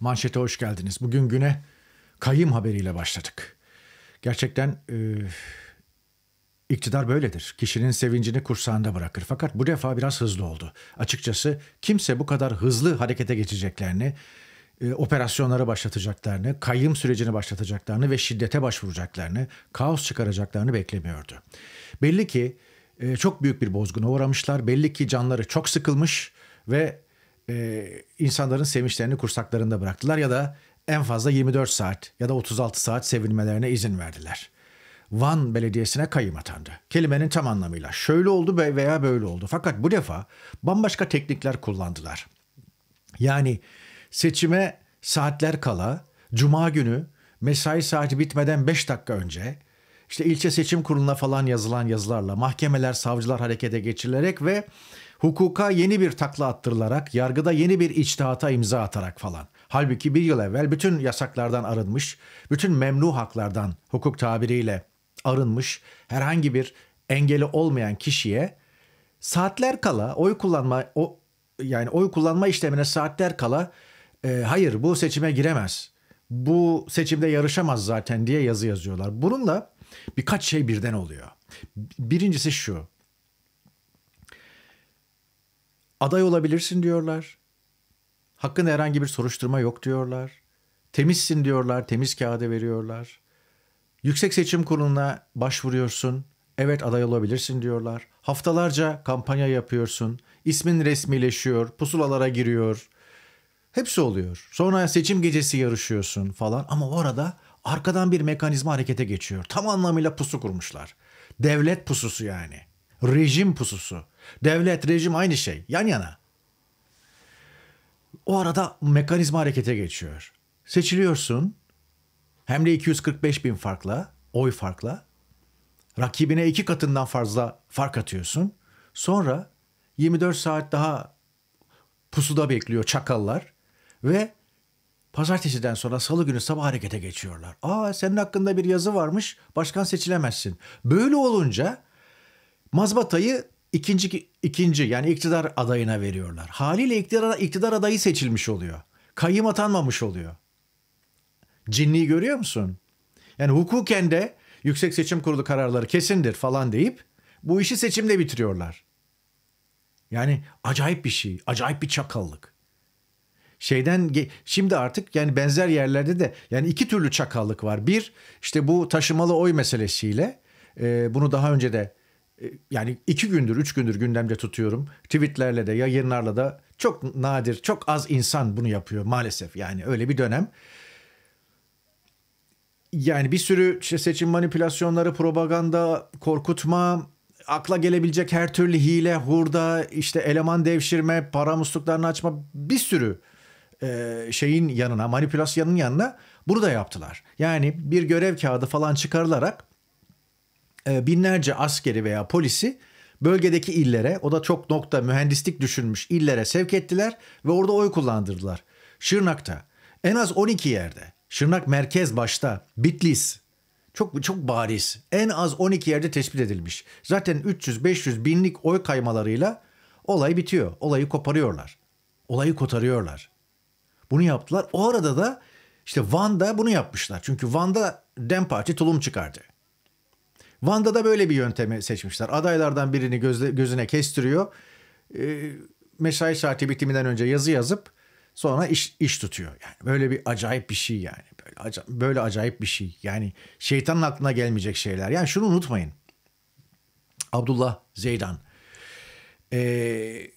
Manşete hoş geldiniz. Bugün güne kayım haberiyle başladık. Gerçekten e, iktidar böyledir. Kişinin sevincini kursağında bırakır. Fakat bu defa biraz hızlı oldu. Açıkçası kimse bu kadar hızlı harekete geçeceklerini, e, operasyonları başlatacaklarını, kayım sürecini başlatacaklarını ve şiddete başvuracaklarını, kaos çıkaracaklarını beklemiyordu. Belli ki e, çok büyük bir bozguna uğramışlar. Belli ki canları çok sıkılmış ve e, insanların sevinçlerini kursaklarında bıraktılar ya da en fazla 24 saat ya da 36 saat sevinmelerine izin verdiler. Van Belediyesi'ne kayyım atandı. Kelimenin tam anlamıyla şöyle oldu veya böyle oldu. Fakat bu defa bambaşka teknikler kullandılar. Yani seçime saatler kala, cuma günü mesai saati bitmeden 5 dakika önce işte ilçe seçim kuruluna falan yazılan yazılarla mahkemeler, savcılar harekete geçirilerek ve hukuka yeni bir takla attırılarak, yargıda yeni bir içtihata imza atarak falan. Halbuki bir yıl evvel bütün yasaklardan arınmış, bütün memnu haklardan hukuk tabiriyle arınmış herhangi bir engeli olmayan kişiye saatler kala oy kullanma o yani oy kullanma işlemine saatler kala e, hayır bu seçime giremez. Bu seçimde yarışamaz zaten diye yazı yazıyorlar. Bununla birkaç şey birden oluyor. Birincisi şu. Aday olabilirsin diyorlar. Hakkında herhangi bir soruşturma yok diyorlar. Temizsin diyorlar, temiz kağıdı veriyorlar. Yüksek Seçim Kurulu'na başvuruyorsun. Evet aday olabilirsin diyorlar. Haftalarca kampanya yapıyorsun. İsmin resmileşiyor, pusulalara giriyor. Hepsi oluyor. Sonra seçim gecesi yarışıyorsun falan ama o arada arkadan bir mekanizma harekete geçiyor. Tam anlamıyla pusu kurmuşlar. Devlet pususu yani. Rejim pususu. Devlet, rejim aynı şey. Yan yana. O arada mekanizma harekete geçiyor. Seçiliyorsun. Hem de 245 bin farkla, oy farkla. Rakibine iki katından fazla fark atıyorsun. Sonra 24 saat daha pusuda bekliyor çakallar. Ve pazartesiden sonra salı günü sabah harekete geçiyorlar. Aa senin hakkında bir yazı varmış, başkan seçilemezsin. Böyle olunca mazbatayı ikinci ikinci yani iktidar adayına veriyorlar. Haliyle iktidar, iktidar adayı seçilmiş oluyor. Kayyım atanmamış oluyor. Cinliği görüyor musun? Yani hukuken de Yüksek Seçim Kurulu kararları kesindir falan deyip bu işi seçimle bitiriyorlar. Yani acayip bir şey, acayip bir çakallık. Şeyden şimdi artık yani benzer yerlerde de yani iki türlü çakallık var. Bir işte bu taşımalı oy meselesiyle bunu daha önce de e, yani iki gündür, üç gündür gündemde tutuyorum. Tweetlerle de, yayınlarla da çok nadir, çok az insan bunu yapıyor maalesef. Yani öyle bir dönem. Yani bir sürü seçim manipülasyonları, propaganda, korkutma, akla gelebilecek her türlü hile, hurda, işte eleman devşirme, para musluklarını açma bir sürü e, şeyin yanına, manipülasyonun yanına bunu da yaptılar. Yani bir görev kağıdı falan çıkarılarak e, binlerce askeri veya polisi bölgedeki illere o da çok nokta mühendislik düşünmüş illere sevk ettiler ve orada oy kullandırdılar. Şırnak'ta en az 12 yerde Şırnak merkez başta Bitlis çok çok bariz en az 12 yerde tespit edilmiş. Zaten 300-500 binlik oy kaymalarıyla olay bitiyor. Olayı koparıyorlar. Olayı kotarıyorlar. Bunu yaptılar. O arada da işte Van'da bunu yapmışlar. Çünkü Van'da Dem Parti tulum çıkardı. Van'da da böyle bir yöntemi seçmişler. Adaylardan birini gözle, gözüne kestiriyor. E, mesai saati bitiminden önce yazı yazıp sonra iş, iş tutuyor. Yani böyle bir acayip bir şey yani. Böyle, aca, böyle acayip bir şey. Yani şeytanın aklına gelmeyecek şeyler. Yani şunu unutmayın. Abdullah Zeydan. E,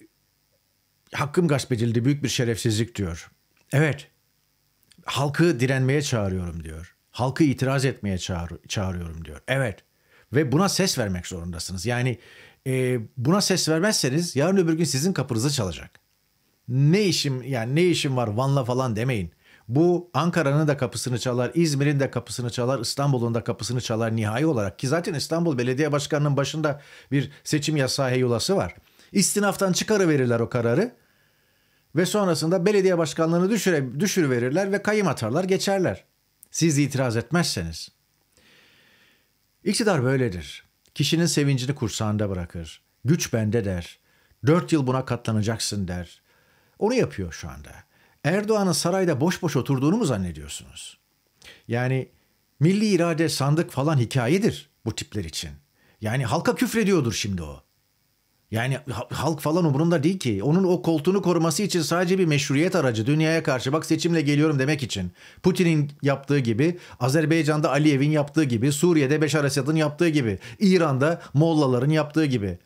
hakkım gasp edildi büyük bir şerefsizlik diyor. Evet halkı direnmeye çağırıyorum diyor. Halkı itiraz etmeye çağır, çağırıyorum diyor. Evet ve buna ses vermek zorundasınız. Yani e, buna ses vermezseniz yarın öbür gün sizin kapınızı çalacak. Ne işim yani ne işim var Van'la falan demeyin. Bu Ankara'nın da kapısını çalar, İzmir'in de kapısını çalar, İstanbul'un da kapısını çalar nihai olarak. Ki zaten İstanbul Belediye Başkanı'nın başında bir seçim yasağı heyulası var. İstinaftan çıkarıverirler o kararı ve sonrasında belediye başkanlığını düşüre, düşürüverirler ve kayım atarlar geçerler. Siz itiraz etmezseniz. İktidar böyledir. Kişinin sevincini kursağında bırakır. Güç bende der. Dört yıl buna katlanacaksın der. Onu yapıyor şu anda. Erdoğan'ın sarayda boş boş oturduğunu mu zannediyorsunuz? Yani milli irade sandık falan hikayedir bu tipler için. Yani halka küfrediyordur şimdi o. Yani halk falan umurunda değil ki. Onun o koltuğunu koruması için sadece bir meşruiyet aracı. Dünyaya karşı bak seçimle geliyorum demek için. Putin'in yaptığı gibi, Azerbaycan'da Aliyev'in yaptığı gibi, Suriye'de Beşar Esad'ın yaptığı gibi, İran'da Mollaların yaptığı gibi.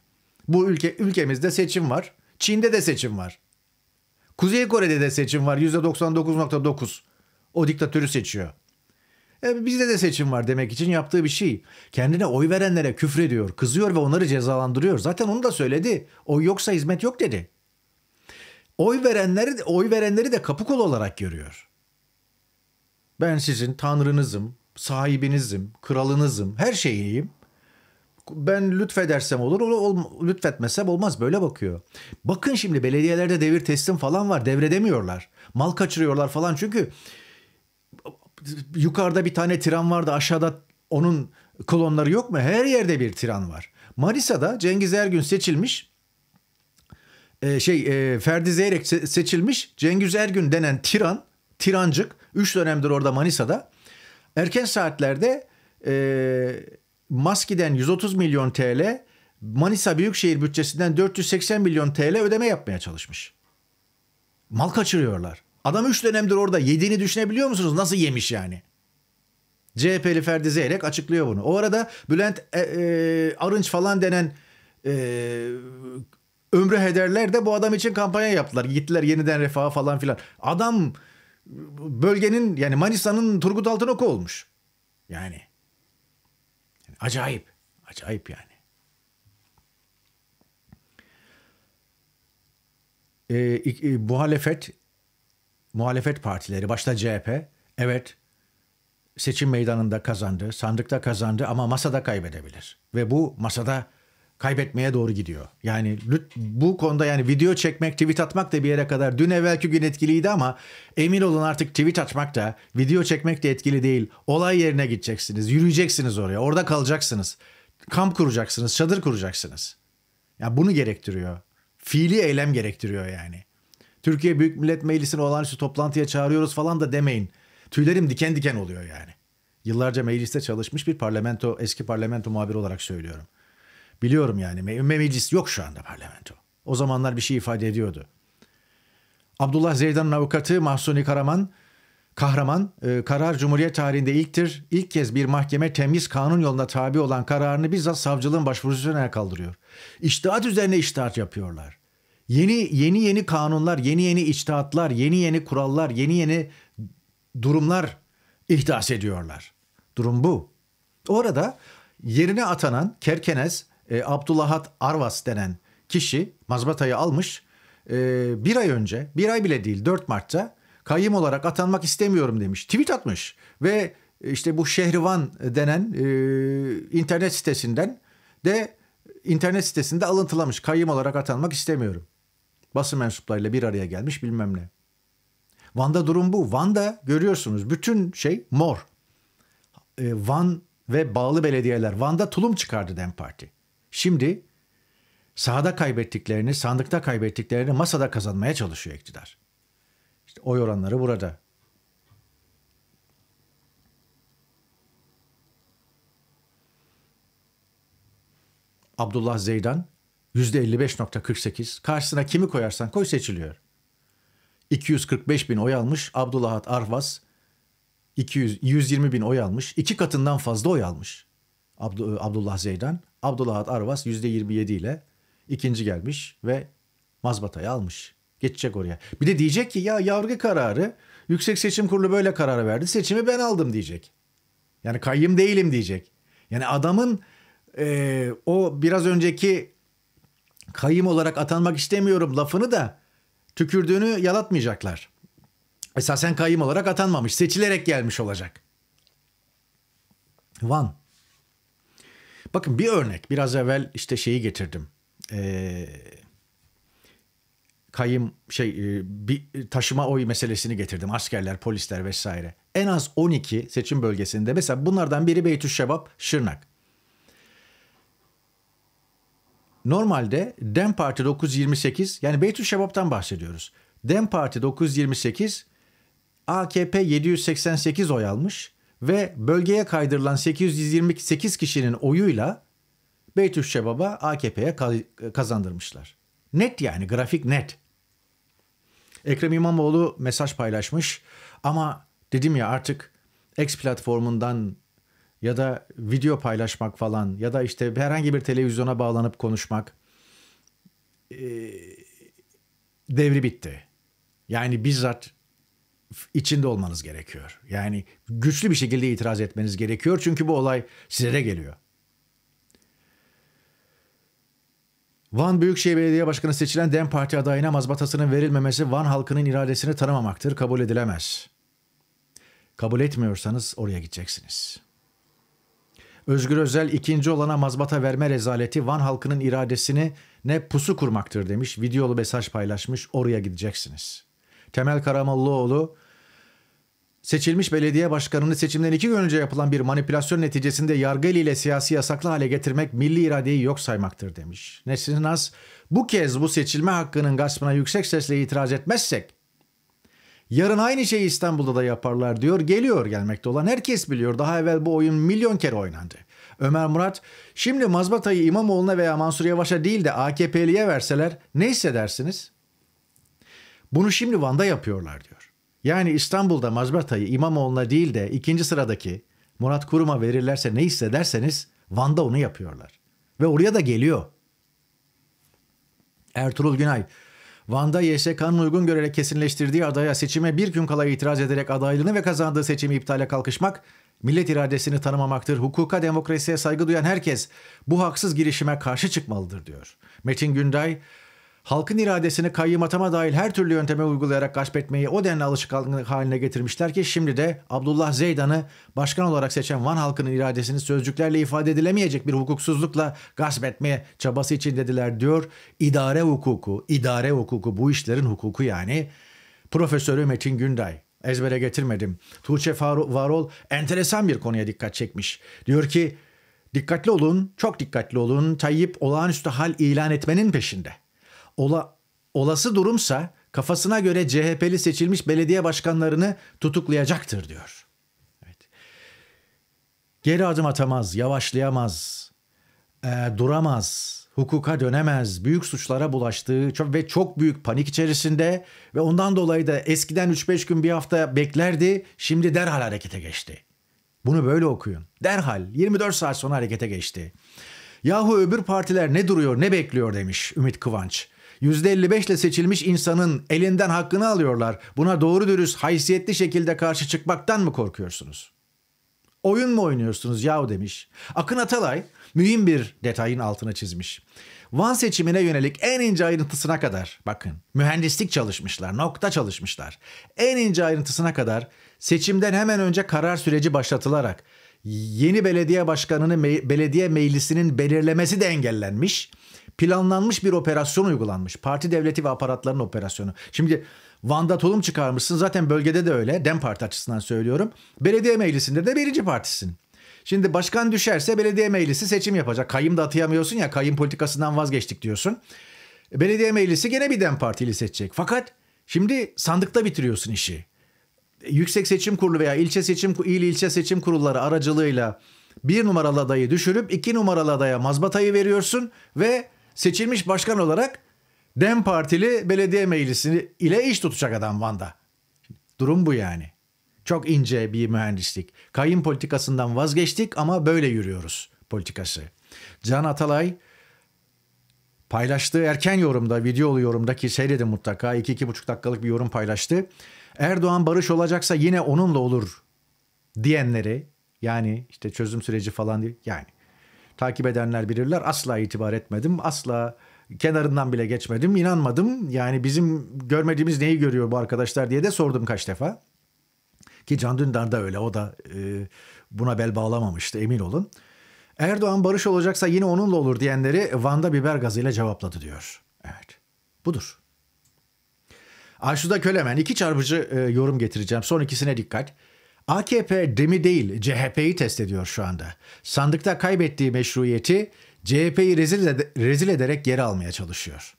Bu ülke ülkemizde seçim var. Çin'de de seçim var. Kuzey Kore'de de seçim var. %99.9. O diktatörü seçiyor. E, bizde de seçim var demek için yaptığı bir şey. Kendine oy verenlere küfrediyor, kızıyor ve onları cezalandırıyor. Zaten onu da söyledi. Oy yoksa hizmet yok dedi. Oy verenleri oy verenleri de kapı kolu olarak görüyor. Ben sizin tanrınızım, sahibinizim, kralınızım, her şeyiyim. Ben lütfedersem olur, ol, lütfetmesem olmaz böyle bakıyor. Bakın şimdi belediyelerde devir teslim falan var, devredemiyorlar. Mal kaçırıyorlar falan çünkü yukarıda bir tane tiran vardı aşağıda onun klonları yok mu? Her yerde bir tiran var. Manisa'da Cengiz Ergün seçilmiş e, şey e, Ferdi Zeyrek se- seçilmiş Cengiz Ergün denen tiran tirancık üç dönemdir orada Manisa'da erken saatlerde e, Maski'den 130 milyon TL Manisa Büyükşehir bütçesinden 480 milyon TL ödeme yapmaya çalışmış. Mal kaçırıyorlar. Adam 3 dönemdir orada yediğini düşünebiliyor musunuz? Nasıl yemiş yani? CHP'li Ferdi Zeyrek açıklıyor bunu. O arada Bülent e, e, Arınç falan denen e, ömrü hederler de bu adam için kampanya yaptılar. Gittiler yeniden refaha falan filan. Adam bölgenin yani Manisa'nın Turgut Altınok olmuş. Yani. yani acayip. Acayip yani. E, e, muhalefet muhalefet partileri, başta CHP, evet seçim meydanında kazandı, sandıkta kazandı ama masada kaybedebilir. Ve bu masada kaybetmeye doğru gidiyor. Yani bu konuda yani video çekmek, tweet atmak da bir yere kadar dün evvelki gün etkiliydi ama emin olun artık tweet atmak da, video çekmek de etkili değil. Olay yerine gideceksiniz, yürüyeceksiniz oraya, orada kalacaksınız. Kamp kuracaksınız, çadır kuracaksınız. Ya yani bunu gerektiriyor. Fiili eylem gerektiriyor yani. Türkiye Büyük Millet Meclisi'ni olağanüstü toplantıya çağırıyoruz falan da demeyin. Tüylerim diken diken oluyor yani. Yıllarca mecliste çalışmış bir parlamento, eski parlamento muhabiri olarak söylüyorum. Biliyorum yani me- meclis yok şu anda parlamento. O zamanlar bir şey ifade ediyordu. Abdullah Zeydan'ın avukatı Mahsuni Karaman, Kahraman, e, karar Cumhuriyet tarihinde ilktir. İlk kez bir mahkeme temiz kanun yoluna tabi olan kararını bizzat savcılığın başvurusuna kaldırıyor. İştihat üzerine iştihat yapıyorlar. Yeni yeni yeni kanunlar, yeni yeni içtihatlar, yeni yeni kurallar, yeni yeni durumlar ihdas ediyorlar. Durum bu. Orada yerine atanan Kerkenez, e, Abdullahat Arvas denen kişi mazbatayı almış. E, bir ay önce, bir ay bile değil 4 Mart'ta kayyum olarak atanmak istemiyorum demiş. Tweet atmış ve e, işte bu Şehrivan denen e, internet sitesinden de internet sitesinde alıntılamış. Kayyum olarak atanmak istemiyorum. Basın mensuplarıyla bir araya gelmiş bilmem ne. Van'da durum bu. Van'da görüyorsunuz bütün şey mor. E, Van ve bağlı belediyeler. Van'da tulum çıkardı DEM Parti. Şimdi sahada kaybettiklerini, sandıkta kaybettiklerini masada kazanmaya çalışıyor iktidar. İşte oy oranları burada. Abdullah Zeydan %55.48 karşısına kimi koyarsan koy seçiliyor. 245 bin oy almış Abdullah Arvas 200, 120 bin oy almış. iki katından fazla oy almış. Abdu, e, Abdullah Zeydan. Abdullah Arvas %27 ile ikinci gelmiş ve mazbatayı almış. Geçecek oraya. Bir de diyecek ki ya yargı kararı Yüksek Seçim Kurulu böyle karar verdi. Seçimi ben aldım diyecek. Yani kayyım değilim diyecek. Yani adamın e, o biraz önceki kayım olarak atanmak istemiyorum lafını da tükürdüğünü yalatmayacaklar. Esasen kayım olarak atanmamış, seçilerek gelmiş olacak. Van. Bakın bir örnek. Biraz evvel işte şeyi getirdim. Ee, kayım şey e, bir taşıma oy meselesini getirdim. Askerler, polisler vesaire. En az 12 seçim bölgesinde. Mesela bunlardan biri Beytüşşebap, Şırnak. Normalde Dem Parti 928 yani Beytül Şebap'tan bahsediyoruz. Dem Parti 928 AKP 788 oy almış ve bölgeye kaydırılan 828 kişinin oyuyla Beytüş Şebab'a AKP'ye kazandırmışlar. Net yani grafik net. Ekrem İmamoğlu mesaj paylaşmış ama dedim ya artık X platformundan ya da video paylaşmak falan ya da işte herhangi bir televizyona bağlanıp konuşmak e, devri bitti. Yani bizzat içinde olmanız gerekiyor. Yani güçlü bir şekilde itiraz etmeniz gerekiyor çünkü bu olay size de geliyor. Van Büyükşehir Belediye Başkanı seçilen DEM Parti adayına mazbatasının verilmemesi Van halkının iradesini tanımamaktır, kabul edilemez. Kabul etmiyorsanız oraya gideceksiniz.'' Özgür Özel ikinci olana mazbata verme rezaleti Van halkının iradesini ne pusu kurmaktır demiş. Videolu mesaj paylaşmış oraya gideceksiniz. Temel Karamollaoğlu seçilmiş belediye başkanını seçimden iki gün önce yapılan bir manipülasyon neticesinde yargı eliyle siyasi yasaklı hale getirmek milli iradeyi yok saymaktır demiş. Nesrin Naz bu kez bu seçilme hakkının gaspına yüksek sesle itiraz etmezsek Yarın aynı şeyi İstanbul'da da yaparlar diyor. Geliyor gelmekte olan herkes biliyor. Daha evvel bu oyun milyon kere oynandı. Ömer Murat, şimdi mazbatayı İmamoğlu'na veya Mansur Yavaş'a değil de AKP'liye verseler ne hissedersiniz? Bunu şimdi Van'da yapıyorlar diyor. Yani İstanbul'da mazbatayı İmamoğlu'na değil de ikinci sıradaki Murat Kurum'a verirlerse ne hissederseniz Van'da onu yapıyorlar. Ve oraya da geliyor. Ertuğrul Günay, Van'da YSK'nın uygun görerek kesinleştirdiği adaya seçime bir gün kala itiraz ederek adaylığını ve kazandığı seçimi iptale kalkışmak, millet iradesini tanımamaktır. Hukuka, demokrasiye saygı duyan herkes bu haksız girişime karşı çıkmalıdır diyor. Metin Günday, halkın iradesini kayyım atama dahil her türlü yönteme uygulayarak gasp etmeyi o denli alışkanlık haline getirmişler ki şimdi de Abdullah Zeydan'ı başkan olarak seçen Van halkının iradesini sözcüklerle ifade edilemeyecek bir hukuksuzlukla gasp etme çabası dediler diyor. İdare hukuku, idare hukuku bu işlerin hukuku yani. Profesörü Metin Günday ezbere getirmedim. Tuğçe Varol enteresan bir konuya dikkat çekmiş. Diyor ki dikkatli olun, çok dikkatli olun. Tayyip olağanüstü hal ilan etmenin peşinde. Ola, olası durumsa kafasına göre CHP'li seçilmiş belediye başkanlarını tutuklayacaktır diyor. Evet. Geri adım atamaz, yavaşlayamaz, e, duramaz, hukuka dönemez, büyük suçlara bulaştığı çok ve çok büyük panik içerisinde ve ondan dolayı da eskiden 3-5 gün bir hafta beklerdi, şimdi derhal harekete geçti. Bunu böyle okuyun. Derhal 24 saat sonra harekete geçti. Yahu öbür partiler ne duruyor ne bekliyor demiş Ümit Kıvanç. %55 ile seçilmiş insanın elinden hakkını alıyorlar. Buna doğru dürüst haysiyetli şekilde karşı çıkmaktan mı korkuyorsunuz? Oyun mu oynuyorsunuz yahu demiş. Akın Atalay mühim bir detayın altına çizmiş. Van seçimine yönelik en ince ayrıntısına kadar bakın mühendislik çalışmışlar, nokta çalışmışlar. En ince ayrıntısına kadar seçimden hemen önce karar süreci başlatılarak yeni belediye başkanını me- belediye meclisinin belirlemesi de engellenmiş planlanmış bir operasyon uygulanmış. Parti devleti ve aparatların operasyonu. Şimdi Van'da tohum çıkarmışsın zaten bölgede de öyle. Dem Parti açısından söylüyorum. Belediye meclisinde de birinci partisin. Şimdi başkan düşerse belediye meclisi seçim yapacak. Kayım da atayamıyorsun ya kayım politikasından vazgeçtik diyorsun. Belediye meclisi gene bir Dem Partili seçecek. Fakat şimdi sandıkta bitiriyorsun işi. Yüksek Seçim Kurulu veya ilçe seçim il ilçe seçim kurulları aracılığıyla bir numaralı adayı düşürüp iki numaralı adaya mazbatayı veriyorsun ve seçilmiş başkan olarak Dem Partili belediye Meclisini ile iş tutacak adam Van'da. Durum bu yani. Çok ince bir mühendislik. Kayın politikasından vazgeçtik ama böyle yürüyoruz politikası. Can Atalay paylaştığı erken yorumda, videolu yorumdaki seyredin mutlaka 2-2,5 dakikalık bir yorum paylaştı. Erdoğan barış olacaksa yine onunla olur diyenleri yani işte çözüm süreci falan değil yani Takip edenler bilirler. Asla itibar etmedim. Asla kenarından bile geçmedim. İnanmadım. Yani bizim görmediğimiz neyi görüyor bu arkadaşlar diye de sordum kaç defa. Ki Can Dündar da öyle. O da e, buna bel bağlamamıştı emin olun. Erdoğan barış olacaksa yine onunla olur diyenleri Van'da biber gazıyla cevapladı diyor. Evet. Budur. Ayşu'da Kölemen iki çarpıcı e, yorum getireceğim. Son ikisine dikkat. AKP demi değil CHP'yi test ediyor şu anda. Sandıkta kaybettiği meşruiyeti CHP'yi rezil, ed- rezil ederek geri almaya çalışıyor.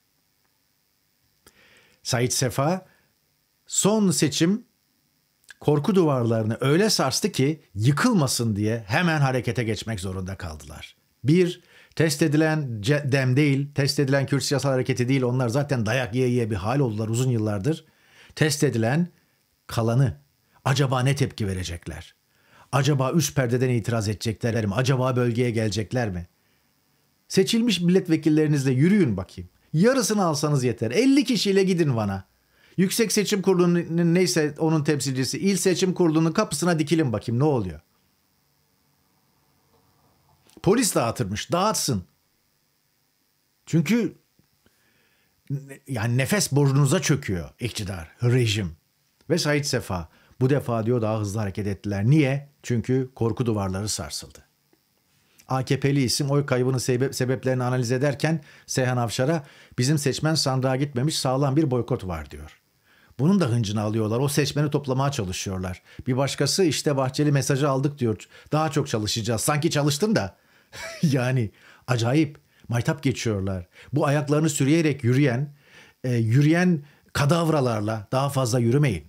Said Sefa, son seçim korku duvarlarını öyle sarstı ki yıkılmasın diye hemen harekete geçmek zorunda kaldılar. Bir, test edilen dem değil, test edilen Kürt siyasal hareketi değil, onlar zaten dayak yiye yiye bir hal oldular uzun yıllardır. Test edilen kalanı Acaba ne tepki verecekler? Acaba üst perdeden itiraz edecekler mi? Acaba bölgeye gelecekler mi? Seçilmiş milletvekillerinizle yürüyün bakayım. Yarısını alsanız yeter. 50 kişiyle gidin Van'a. Yüksek Seçim Kurulu'nun neyse onun temsilcisi İl Seçim Kurulu'nun kapısına dikilin bakayım ne oluyor? Polis dağıtırmış. Dağıtsın. Çünkü yani nefes borcunuza çöküyor iktidar, rejim ve Said Sefa. Bu defa diyor daha hızlı hareket ettiler. Niye? Çünkü korku duvarları sarsıldı. AKP'li isim oy kaybının sebe sebeplerini analiz ederken Seyhan Avşar'a bizim seçmen sandığa gitmemiş sağlam bir boykot var diyor. Bunun da hıncını alıyorlar. O seçmeni toplamaya çalışıyorlar. Bir başkası işte Bahçeli mesajı aldık diyor. Daha çok çalışacağız. Sanki çalıştın da. yani acayip. Maytap geçiyorlar. Bu ayaklarını sürüyerek yürüyen, e, yürüyen kadavralarla daha fazla yürümeyin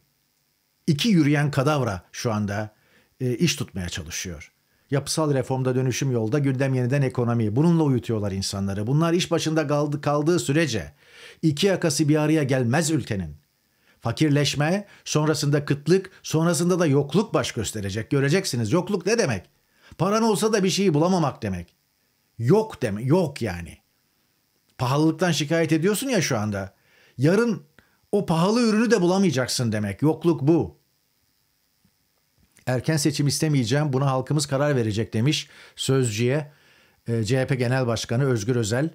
iki yürüyen kadavra şu anda e, iş tutmaya çalışıyor. Yapısal reformda dönüşüm yolda gündem yeniden ekonomi. Bununla uyutuyorlar insanları. Bunlar iş başında kaldı, kaldığı sürece iki yakası bir araya gelmez ülkenin. Fakirleşme, sonrasında kıtlık, sonrasında da yokluk baş gösterecek. Göreceksiniz yokluk ne demek? Paran olsa da bir şeyi bulamamak demek. Yok demek, yok yani. Pahalılıktan şikayet ediyorsun ya şu anda. Yarın o pahalı ürünü de bulamayacaksın demek. Yokluk bu. Erken seçim istemeyeceğim buna halkımız karar verecek demiş sözcüye e, CHP Genel Başkanı Özgür Özel.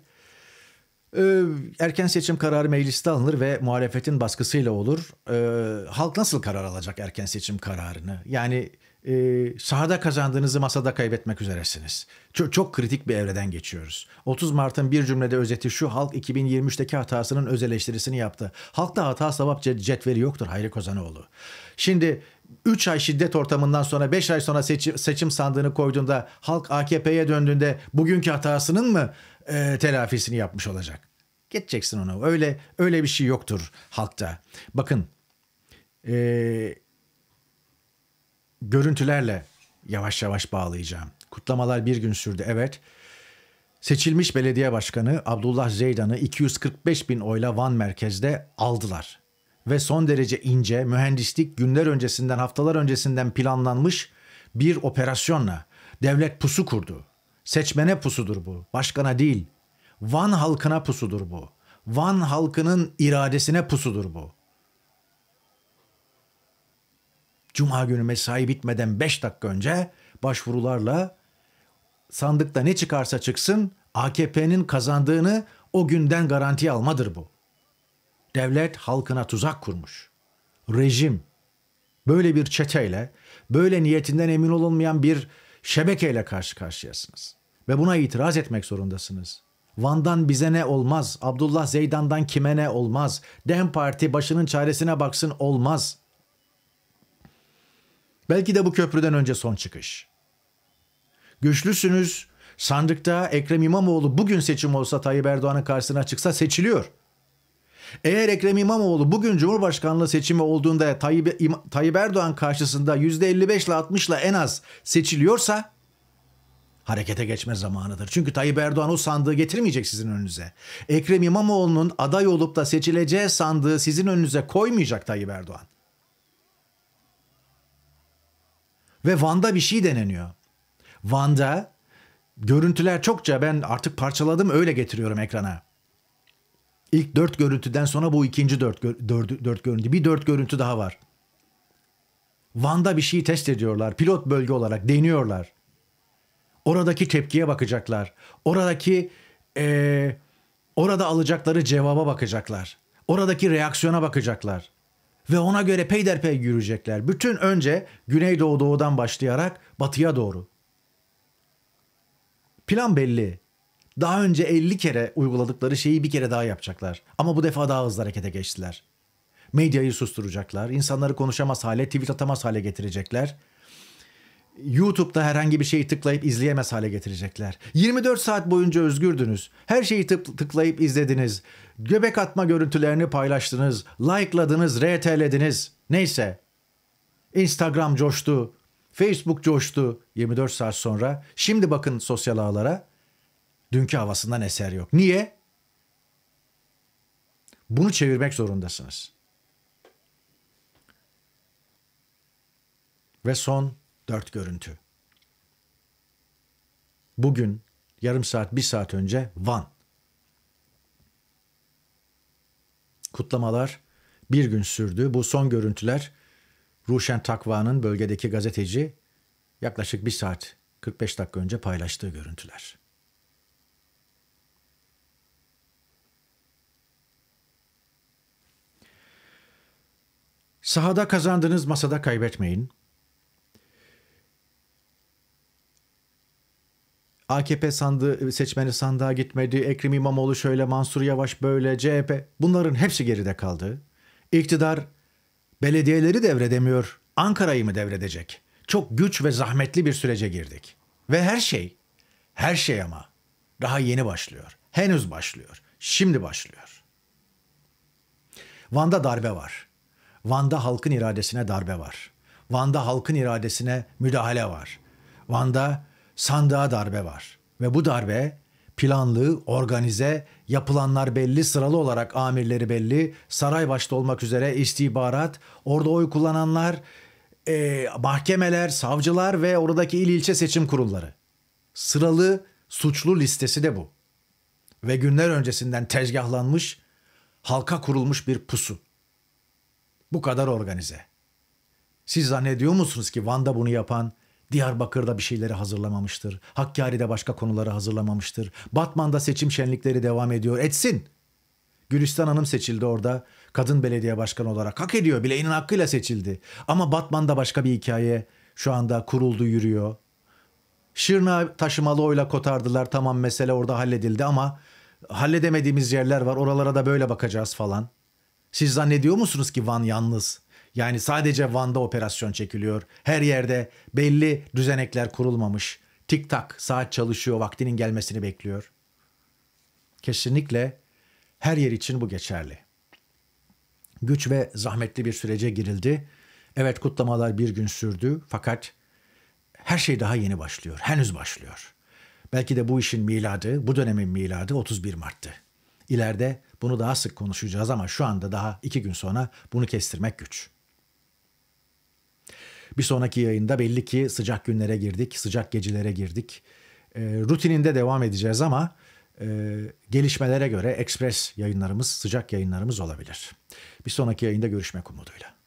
E, erken seçim kararı mecliste alınır ve muhalefetin baskısıyla olur. E, halk nasıl karar alacak erken seçim kararını? Yani e, sahada kazandığınızı masada kaybetmek üzeresiniz. Çok, çok kritik bir evreden geçiyoruz. 30 Mart'ın bir cümlede özeti şu halk 2023'teki hatasının öz eleştirisini yaptı. Halkta hata sevap cetveli yoktur Hayri Kozanoğlu. Şimdi 3 ay şiddet ortamından sonra 5 ay sonra seçim, seçim sandığını koyduğunda halk AKP'ye döndüğünde bugünkü hatasının mı e, telafisini yapmış olacak? Geçeceksin onu. Öyle öyle bir şey yoktur halkta. Bakın e, görüntülerle yavaş yavaş bağlayacağım. Kutlamalar bir gün sürdü evet. Seçilmiş belediye başkanı Abdullah Zeydan'ı 245 bin oyla Van merkezde aldılar ve son derece ince, mühendislik günler öncesinden, haftalar öncesinden planlanmış bir operasyonla devlet pusu kurdu. Seçmene pusudur bu, başkana değil. Van halkına pusudur bu. Van halkının iradesine pusudur bu. Cuma günü mesai bitmeden 5 dakika önce başvurularla sandıkta ne çıkarsa çıksın AKP'nin kazandığını o günden garanti almadır bu. Devlet halkına tuzak kurmuş. Rejim böyle bir çeteyle, böyle niyetinden emin olunmayan bir şebekeyle karşı karşıyasınız. Ve buna itiraz etmek zorundasınız. Van'dan bize ne olmaz, Abdullah Zeydan'dan kime ne olmaz, Dem Parti başının çaresine baksın olmaz. Belki de bu köprüden önce son çıkış. Güçlüsünüz, sandıkta Ekrem İmamoğlu bugün seçim olsa Tayyip Erdoğan'ın karşısına çıksa seçiliyor.'' Eğer Ekrem İmamoğlu bugün Cumhurbaşkanlığı seçimi olduğunda Tayyip, Tayyip Erdoğan karşısında %55 ile 60 ile en az seçiliyorsa harekete geçme zamanıdır. Çünkü Tayyip Erdoğan o sandığı getirmeyecek sizin önünüze. Ekrem İmamoğlu'nun aday olup da seçileceği sandığı sizin önünüze koymayacak Tayyip Erdoğan. Ve Van'da bir şey deneniyor. Van'da görüntüler çokça ben artık parçaladım öyle getiriyorum ekrana. İlk dört görüntüden sonra bu ikinci dört, dört, dört görüntü. Bir dört görüntü daha var. Van'da bir şeyi test ediyorlar. Pilot bölge olarak deniyorlar. Oradaki tepkiye bakacaklar. Oradaki ee, orada alacakları cevaba bakacaklar. Oradaki reaksiyona bakacaklar. Ve ona göre peyderpey yürüyecekler. Bütün önce Güneydoğu doğudan başlayarak batıya doğru. Plan belli daha önce 50 kere uyguladıkları şeyi bir kere daha yapacaklar. Ama bu defa daha hızlı harekete geçtiler. Medyayı susturacaklar, insanları konuşamaz hale, tweet atamaz hale getirecekler. YouTube'da herhangi bir şeyi tıklayıp izleyemez hale getirecekler. 24 saat boyunca özgürdünüz. Her şeyi tık tıklayıp izlediniz. Göbek atma görüntülerini paylaştınız. Like'ladınız, RT'lediniz. Neyse. Instagram coştu. Facebook coştu 24 saat sonra. Şimdi bakın sosyal ağlara. Dünkü havasından eser yok. Niye? Bunu çevirmek zorundasınız. Ve son dört görüntü. Bugün yarım saat bir saat önce Van. Kutlamalar bir gün sürdü. Bu son görüntüler Ruşen Takva'nın bölgedeki gazeteci yaklaşık bir saat 45 dakika önce paylaştığı görüntüler. Sahada kazandınız, masada kaybetmeyin. AKP sandığı, seçmeni sandığa gitmedi. Ekrem İmamoğlu şöyle, Mansur Yavaş böyle, CHP. Bunların hepsi geride kaldı. İktidar belediyeleri devredemiyor. Ankara'yı mı devredecek? Çok güç ve zahmetli bir sürece girdik. Ve her şey, her şey ama daha yeni başlıyor. Henüz başlıyor. Şimdi başlıyor. Van'da darbe var. Van'da halkın iradesine darbe var. Van'da halkın iradesine müdahale var. Van'da sandığa darbe var. Ve bu darbe planlı, organize, yapılanlar belli, sıralı olarak amirleri belli, saray başta olmak üzere istihbarat, orada oy kullananlar, e, mahkemeler, savcılar ve oradaki il ilçe seçim kurulları. Sıralı suçlu listesi de bu. Ve günler öncesinden tezgahlanmış, halka kurulmuş bir pusu. Bu kadar organize. Siz zannediyor musunuz ki Van'da bunu yapan Diyarbakır'da bir şeyleri hazırlamamıştır. Hakkari'de başka konuları hazırlamamıştır. Batman'da seçim şenlikleri devam ediyor. Etsin. Gülistan Hanım seçildi orada. Kadın belediye başkanı olarak. Hak ediyor. Bileğinin hakkıyla seçildi. Ama Batman'da başka bir hikaye şu anda kuruldu yürüyor. Şırnağı taşımalı oyla kotardılar. Tamam mesele orada halledildi ama halledemediğimiz yerler var. Oralara da böyle bakacağız falan. Siz zannediyor musunuz ki Van yalnız? Yani sadece Van'da operasyon çekiliyor. Her yerde belli düzenekler kurulmamış. Tik tak saat çalışıyor, vaktinin gelmesini bekliyor. Kesinlikle her yer için bu geçerli. Güç ve zahmetli bir sürece girildi. Evet kutlamalar bir gün sürdü fakat her şey daha yeni başlıyor. Henüz başlıyor. Belki de bu işin miladı, bu dönemin miladı 31 Mart'tı. İleride bunu daha sık konuşacağız ama şu anda daha iki gün sonra bunu kestirmek güç. Bir sonraki yayında belli ki sıcak günlere girdik, sıcak gecelere girdik. E, rutininde devam edeceğiz ama e, gelişmelere göre ekspres yayınlarımız, sıcak yayınlarımız olabilir. Bir sonraki yayında görüşmek umuduyla.